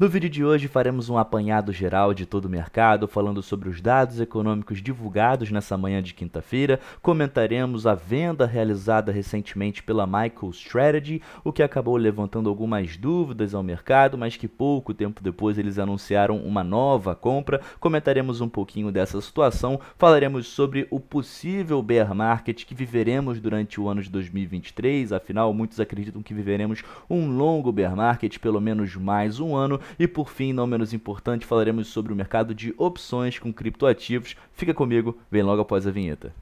No vídeo de hoje faremos um apanhado geral de todo o mercado, falando sobre os dados econômicos divulgados nessa manhã de quinta-feira, comentaremos a venda realizada recentemente pela Michael Strategy, o que acabou levantando algumas dúvidas ao mercado, mas que pouco tempo depois eles anunciaram uma nova compra. Comentaremos um pouquinho dessa situação, falaremos sobre o possível bear market que viveremos durante o ano de 2023, afinal muitos acreditam que viveremos um longo bear market, pelo menos mais um ano e por fim, não menos importante, falaremos sobre o mercado de opções com criptoativos. Fica comigo, vem logo após a vinheta.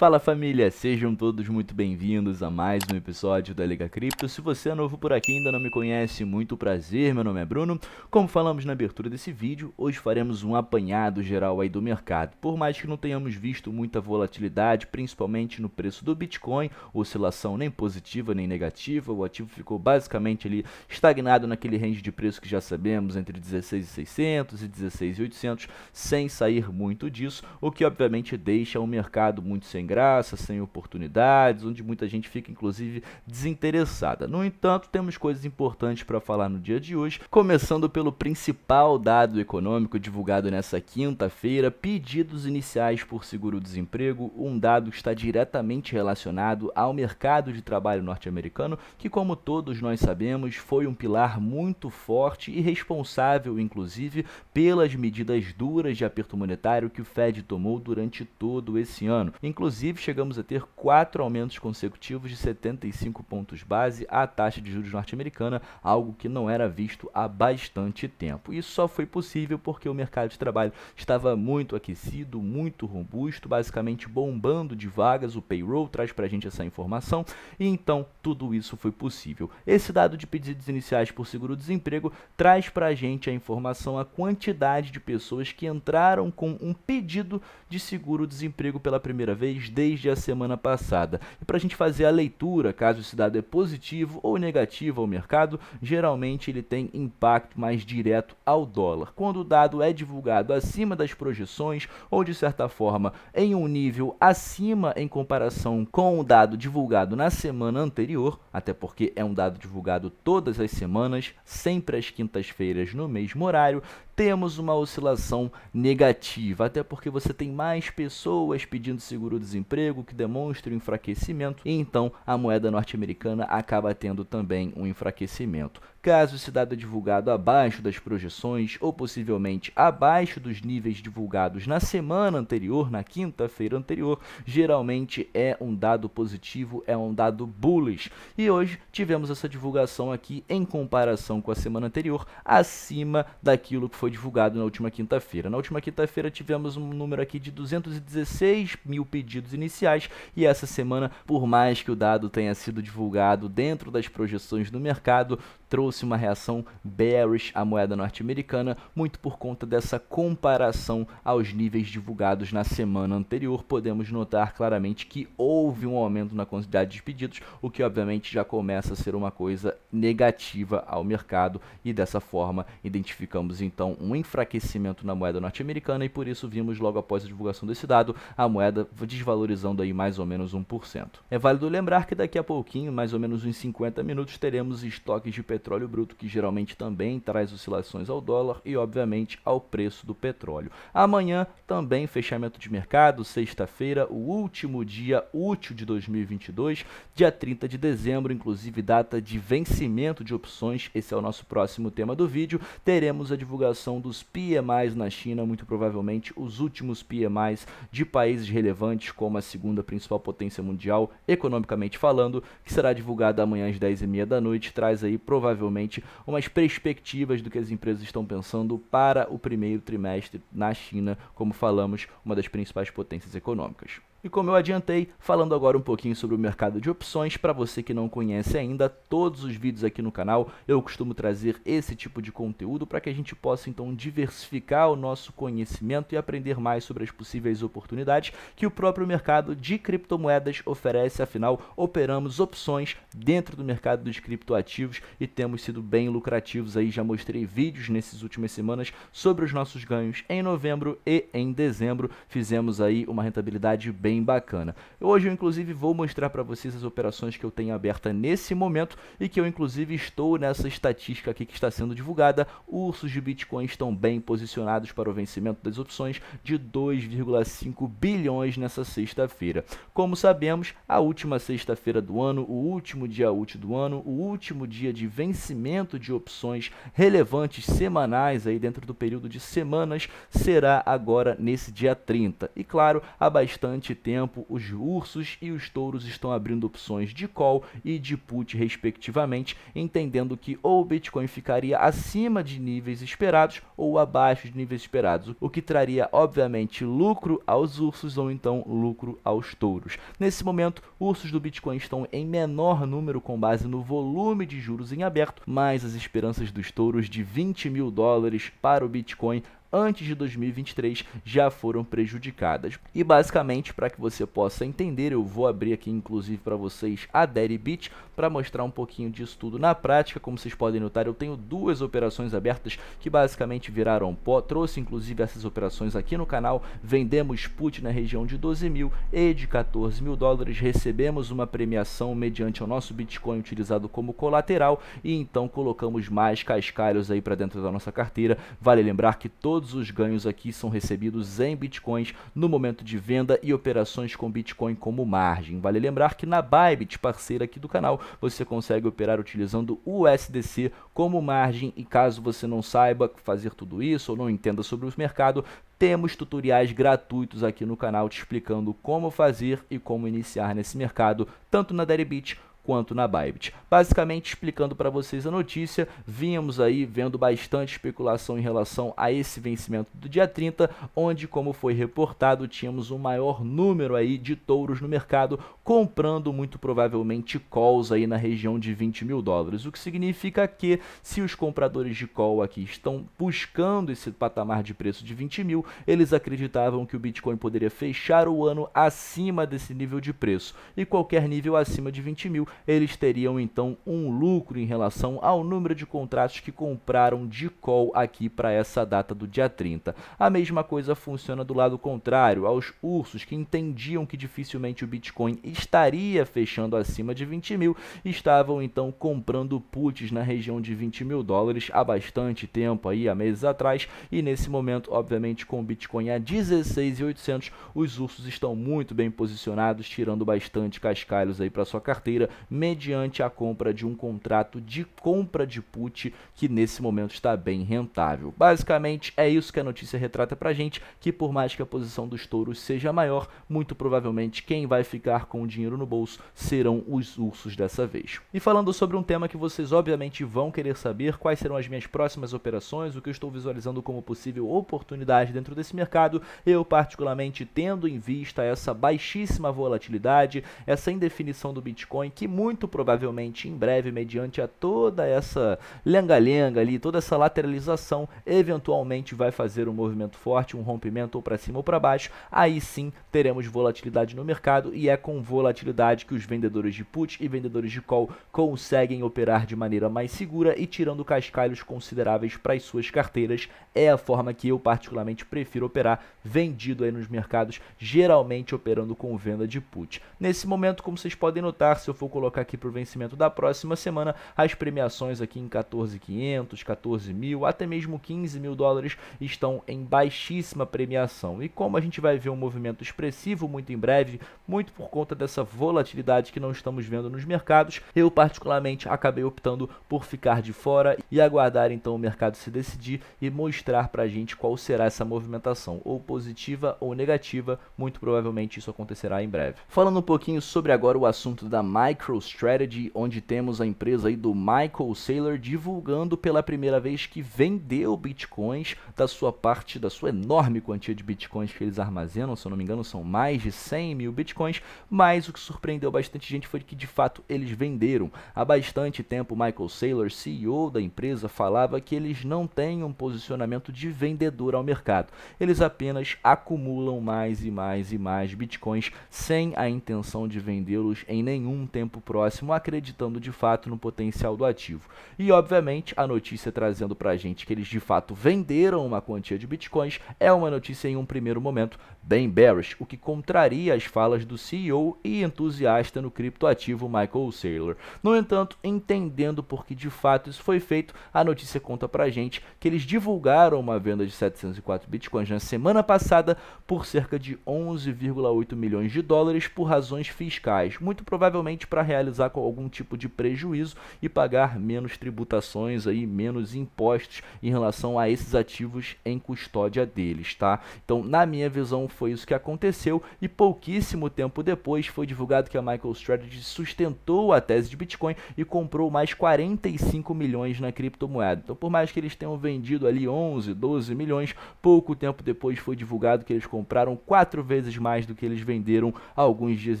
Fala família, sejam todos muito bem-vindos a mais um episódio da Liga Cripto. Se você é novo por aqui e ainda não me conhece, muito prazer, meu nome é Bruno. Como falamos na abertura desse vídeo, hoje faremos um apanhado geral aí do mercado. Por mais que não tenhamos visto muita volatilidade, principalmente no preço do Bitcoin, oscilação nem positiva nem negativa, o ativo ficou basicamente ali estagnado naquele range de preço que já sabemos, entre 16,600 e 16,800, sem sair muito disso, o que obviamente deixa o mercado muito sem graça, sem oportunidades, onde muita gente fica inclusive desinteressada. No entanto, temos coisas importantes para falar no dia de hoje, começando pelo principal dado econômico divulgado nessa quinta-feira, pedidos iniciais por seguro-desemprego, um dado que está diretamente relacionado ao mercado de trabalho norte-americano, que como todos nós sabemos, foi um pilar muito forte e responsável inclusive pelas medidas duras de aperto monetário que o Fed tomou durante todo esse ano. Inclusive Inclusive, chegamos a ter quatro aumentos consecutivos de 75 pontos base à taxa de juros norte-americana, algo que não era visto há bastante tempo. Isso só foi possível porque o mercado de trabalho estava muito aquecido, muito robusto, basicamente bombando de vagas. O payroll traz para a gente essa informação e então tudo isso foi possível. Esse dado de pedidos iniciais por seguro-desemprego traz para a gente a informação a quantidade de pessoas que entraram com um pedido de seguro-desemprego pela primeira vez desde a semana passada. E para a gente fazer a leitura, caso esse dado é positivo ou negativo ao mercado, geralmente ele tem impacto mais direto ao dólar. Quando o dado é divulgado acima das projeções, ou de certa forma em um nível acima em comparação com o dado divulgado na semana anterior, até porque é um dado divulgado todas as semanas, sempre às quintas-feiras no mesmo horário, temos uma oscilação negativa, até porque você tem mais pessoas pedindo seguro-desemprego que demonstra o enfraquecimento, e então a moeda norte-americana acaba tendo também um enfraquecimento. Caso esse dado é divulgado abaixo das projeções ou possivelmente abaixo dos níveis divulgados na semana anterior, na quinta-feira anterior, geralmente é um dado positivo, é um dado bullish. E hoje tivemos essa divulgação aqui em comparação com a semana anterior, acima daquilo que foi divulgado na última quinta-feira. Na última quinta-feira tivemos um número aqui de 216 mil pedidos iniciais e essa semana, por mais que o dado tenha sido divulgado dentro das projeções do mercado, trouxe gerou uma reação bearish à moeda norte-americana, muito por conta dessa comparação aos níveis divulgados na semana anterior. Podemos notar claramente que houve um aumento na quantidade de pedidos, o que obviamente já começa a ser uma coisa negativa ao mercado e dessa forma identificamos então um enfraquecimento na moeda norte-americana e por isso vimos logo após a divulgação desse dado a moeda desvalorizando aí mais ou menos 1%. É válido lembrar que daqui a pouquinho, mais ou menos uns 50 minutos, teremos estoques de petróleo bruto, que geralmente também traz oscilações ao dólar e, obviamente, ao preço do petróleo. Amanhã também fechamento de mercado, sexta-feira, o último dia útil de 2022, dia 30 de dezembro, inclusive data de vencimento de opções. Esse é o nosso próximo tema do vídeo. Teremos a divulgação dos PMIs na China, muito provavelmente os últimos PMIs de países relevantes, como a segunda principal potência mundial, economicamente falando, que será divulgada amanhã às 10h30 da noite. Traz aí provavelmente provavelmente umas perspectivas do que as empresas estão pensando para o primeiro trimestre na China, como falamos, uma das principais potências econômicas. E como eu adiantei, falando agora um pouquinho sobre o mercado de opções, para você que não conhece ainda, todos os vídeos aqui no canal eu costumo trazer esse tipo de conteúdo para que a gente possa então diversificar o nosso conhecimento e aprender mais sobre as possíveis oportunidades que o próprio mercado de criptomoedas oferece. Afinal, operamos opções dentro do mercado dos criptoativos e temos sido bem lucrativos aí. Já mostrei vídeos nessas últimas semanas sobre os nossos ganhos em novembro e em dezembro. Fizemos aí uma rentabilidade bem bem bacana. Hoje eu inclusive vou mostrar para vocês as operações que eu tenho aberta nesse momento e que eu inclusive estou nessa estatística aqui que está sendo divulgada. Ursos de Bitcoin estão bem posicionados para o vencimento das opções de 2,5 bilhões nessa sexta-feira. Como sabemos, a última sexta-feira do ano, o último dia útil do ano, o último dia de vencimento de opções relevantes semanais aí dentro do período de semanas será agora nesse dia 30. E claro, há bastante tempo, os ursos e os touros estão abrindo opções de call e de put, respectivamente, entendendo que ou o Bitcoin ficaria acima de níveis esperados ou abaixo de níveis esperados, o que traria, obviamente, lucro aos ursos ou então lucro aos touros. Nesse momento, ursos do Bitcoin estão em menor número com base no volume de juros em aberto, mas as esperanças dos touros de 20 mil dólares para o Bitcoin antes de 2023 já foram prejudicadas. E basicamente, para que você possa entender, eu vou abrir aqui inclusive para vocês a Deribit para mostrar um pouquinho disso tudo na prática. Como vocês podem notar, eu tenho duas operações abertas que basicamente viraram pó. Trouxe inclusive essas operações aqui no canal. Vendemos put na região de 12 mil e de 14 mil dólares. Recebemos uma premiação mediante o nosso Bitcoin utilizado como colateral e então colocamos mais cascalhos aí para dentro da nossa carteira. Vale lembrar que todos os ganhos aqui são recebidos em Bitcoins no momento de venda e operações com Bitcoin como margem. Vale lembrar que na Bybit, parceira aqui do canal, você consegue operar utilizando o USDC como margem. E caso você não saiba fazer tudo isso ou não entenda sobre o mercado, temos tutoriais gratuitos aqui no canal te explicando como fazer e como iniciar nesse mercado, tanto na Deribit quanto na Bybit. Basicamente explicando para vocês a notícia, vínhamos aí vendo bastante especulação em relação a esse vencimento do dia 30, onde como foi reportado, tínhamos um maior número aí de touros no mercado comprando muito provavelmente calls aí na região de 20 mil dólares, o que significa que se os compradores de call aqui estão buscando esse patamar de preço de 20 mil, eles acreditavam que o Bitcoin poderia fechar o ano acima desse nível de preço e qualquer nível acima de 20 mil eles teriam então um lucro em relação ao número de contratos que compraram de call aqui para essa data do dia 30. A mesma coisa funciona do lado contrário, aos ursos que entendiam que dificilmente o Bitcoin estaria fechando acima de 20 mil, estavam então comprando puts na região de 20 mil dólares há bastante tempo aí, há meses atrás, e nesse momento, obviamente, com o Bitcoin a 16.800, os ursos estão muito bem posicionados, tirando bastante cascalhos aí para sua carteira, mediante a compra de um contrato de compra de put que nesse momento está bem rentável. Basicamente é isso que a notícia retrata para gente, que por mais que a posição dos touros seja maior, muito provavelmente quem vai ficar com o dinheiro no bolso serão os ursos dessa vez. E falando sobre um tema que vocês obviamente vão querer saber, quais serão as minhas próximas operações, o que eu estou visualizando como possível oportunidade dentro desse mercado, eu particularmente tendo em vista essa baixíssima volatilidade, essa indefinição do Bitcoin que muito provavelmente em breve, mediante a toda essa lenga-lenga ali, toda essa lateralização, eventualmente vai fazer um movimento forte, um rompimento ou para cima ou para baixo. Aí sim teremos volatilidade no mercado e é com volatilidade que os vendedores de put e vendedores de call conseguem operar de maneira mais segura e tirando cascalhos consideráveis para as suas carteiras. É a forma que eu particularmente prefiro operar vendido aí nos mercados, geralmente operando com venda de put. Nesse momento, como vocês podem notar, se eu for colocar aqui para o vencimento da próxima semana as premiações aqui em 14.500, 14 mil, até mesmo 15 mil dólares estão em baixíssima premiação. E como a gente vai ver um movimento expressivo muito em breve, muito por conta dessa volatilidade que não estamos vendo nos mercados, eu particularmente acabei optando por ficar de fora e aguardar então o mercado se decidir e mostrar para a gente qual será essa movimentação, ou positiva ou negativa, muito provavelmente isso acontecerá em breve. Falando um pouquinho sobre agora o assunto da Micro MicroStrategy, onde temos a empresa aí do Michael Saylor divulgando pela primeira vez que vendeu bitcoins da sua parte, da sua enorme quantia de bitcoins que eles armazenam, se eu não me engano são mais de 100 mil bitcoins, mas o que surpreendeu bastante gente foi que de fato eles venderam. Há bastante tempo Michael Saylor, CEO da empresa, falava que eles não têm um posicionamento de vendedor ao mercado, eles apenas acumulam mais e mais e mais bitcoins sem a intenção de vendê-los em nenhum tempo tempo próximo, acreditando de fato no potencial do ativo. E obviamente, a notícia trazendo para a gente que eles de fato venderam uma quantia de bitcoins é uma notícia em um primeiro momento bem bearish, o que contraria as falas do CEO e entusiasta no criptoativo Michael Saylor. No entanto, entendendo por que de fato isso foi feito, a notícia conta pra gente que eles divulgaram uma venda de 704 bitcoins na semana passada por cerca de 11,8 milhões de dólares por razões fiscais, muito provavelmente para realizar com algum tipo de prejuízo e pagar menos tributações aí, menos impostos em relação a esses ativos em custódia deles, tá? Então, na minha visão, foi isso que aconteceu e pouquíssimo tempo depois foi divulgado que a MicroStrategy sustentou a tese de Bitcoin e comprou mais 45 milhões na criptomoeda. Então, por mais que eles tenham vendido ali 11, 12 milhões, pouco tempo depois foi divulgado que eles compraram quatro vezes mais do que eles venderam alguns dias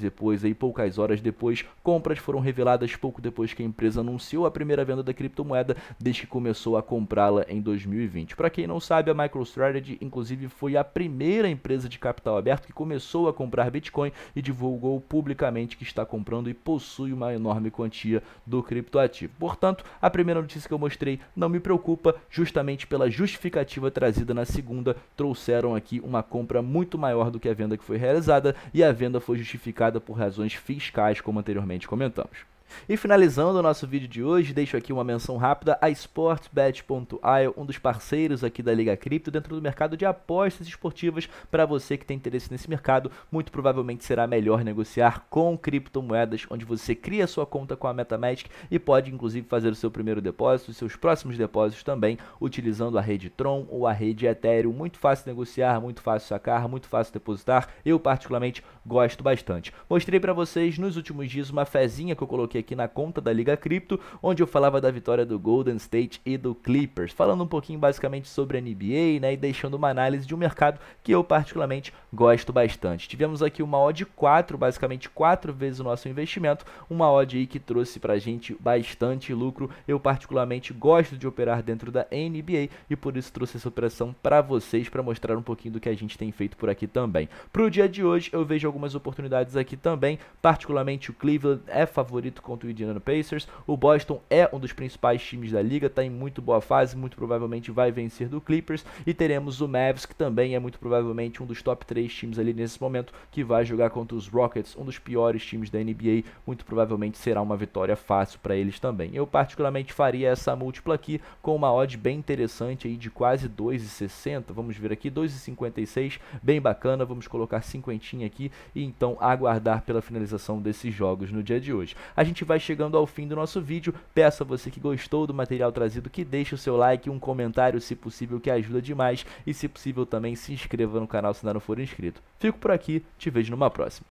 depois aí poucas horas depois com compras foram reveladas pouco depois que a empresa anunciou a primeira venda da criptomoeda desde que começou a comprá-la em 2020. Para quem não sabe, a MicroStrategy inclusive foi a primeira empresa de capital aberto que começou a comprar Bitcoin e divulgou publicamente que está comprando e possui uma enorme quantia do criptoativo. Portanto, a primeira notícia que eu mostrei não me preocupa, justamente pela justificativa trazida na segunda, trouxeram aqui uma compra muito maior do que a venda que foi realizada e a venda foi justificada por razões fiscais, como anteriormente comentamos. E finalizando o nosso vídeo de hoje, deixo aqui uma menção rápida a sportsbet.io, um dos parceiros aqui da Liga Cripto dentro do mercado de apostas esportivas. Para você que tem interesse nesse mercado, muito provavelmente será melhor negociar com criptomoedas, onde você cria sua conta com a MetaMask e pode inclusive fazer o seu primeiro depósito, os seus próximos depósitos também, utilizando a rede Tron ou a rede Ethereum. Muito fácil negociar, muito fácil sacar, muito fácil depositar. Eu particularmente gosto bastante. Mostrei para vocês nos últimos dias uma fezinha que eu coloquei aqui na conta da Liga Cripto, onde eu falava da vitória do Golden State e do Clippers, falando um pouquinho basicamente sobre a NBA, né, e deixando uma análise de um mercado que eu particularmente gosto bastante. Tivemos aqui uma odd 4, basicamente 4 vezes o nosso investimento, uma odd aí que trouxe pra gente bastante lucro. Eu particularmente gosto de operar dentro da NBA e por isso trouxe essa operação para vocês para mostrar um pouquinho do que a gente tem feito por aqui também. Pro dia de hoje eu vejo algumas oportunidades aqui também, particularmente o Cleveland é favorito contra o Indiana Pacers, o Boston é um dos principais times da liga, está em muito boa fase, muito provavelmente vai vencer do Clippers, e teremos o Mavs, que também é muito provavelmente um dos top 3 times ali nesse momento, que vai jogar contra os Rockets, um dos piores times da NBA, muito provavelmente será uma vitória fácil para eles também. Eu particularmente faria essa múltipla aqui com uma odd bem interessante aí de quase 2,60, vamos ver aqui, 2,56, bem bacana, vamos colocar cinquentinha aqui, e então aguardar pela finalização desses jogos no dia de hoje. A gente vai chegando ao fim do nosso vídeo. Peço a você que gostou do material trazido que deixe o seu like, um comentário se possível que ajuda demais e se possível também se inscreva no canal se ainda não for inscrito. Fico por aqui, te vejo numa próxima.